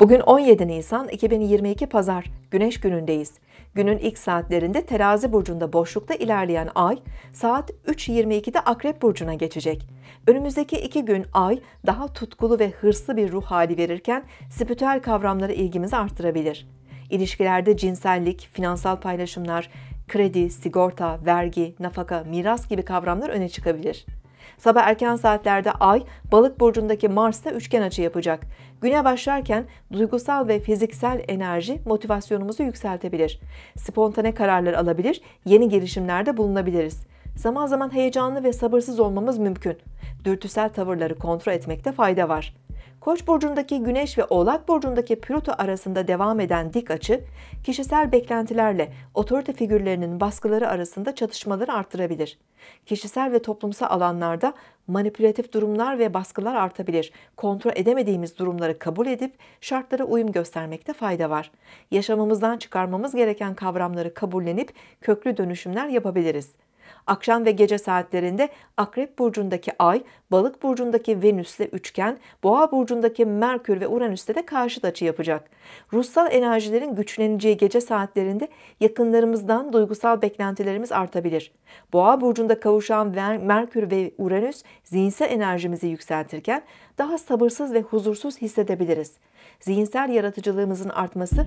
Bugün 17 Nisan 2022 Pazar, Güneş günündeyiz. Günün ilk saatlerinde Terazi burcunda boşlukta ilerleyen Ay, saat 3.22'de Akrep burcuna geçecek. Önümüzdeki iki gün Ay daha tutkulu ve hırslı bir ruh hali verirken spiritüel kavramları ilgimizi artırabilir. İlişkilerde cinsellik, finansal paylaşımlar, kredi, sigorta, vergi, nafaka, miras gibi kavramlar öne çıkabilir. Sabah erken saatlerde Ay, Balık burcundaki Mars'ta üçgen açı yapacak. Güne başlarken duygusal ve fiziksel enerji motivasyonumuzu yükseltebilir. Spontane kararlar alabilir, yeni girişimlerde bulunabiliriz. Zaman zaman heyecanlı ve sabırsız olmamız mümkün. Dürtüsel tavırları kontrol etmekte fayda var. Koç burcundaki Güneş ve Oğlak burcundaki Plüto arasında devam eden dik açı, kişisel beklentilerle otorite figürlerinin baskıları arasında çatışmaları artırabilir. Kişisel ve toplumsal alanlarda manipülatif durumlar ve baskılar artabilir. Kontrol edemediğimiz durumları kabul edip şartlara uyum göstermekte fayda var. Yaşamımızdan çıkarmamız gereken kavramları kabullenip köklü dönüşümler yapabiliriz. Akşam ve gece saatlerinde Akrep burcundaki Ay, Balık burcundaki Venüs'le üçgen, Boğa burcundaki Merkür ve Uranüs'te de karşıt açı yapacak. Ruhsal enerjilerin güçleneceği gece saatlerinde yakınlarımızdan duygusal beklentilerimiz artabilir. Boğa burcunda kavuşan Merkür ve Uranüs zihinsel enerjimizi yükseltirken daha sabırsız ve huzursuz hissedebiliriz. Zihinsel yaratıcılığımızın artması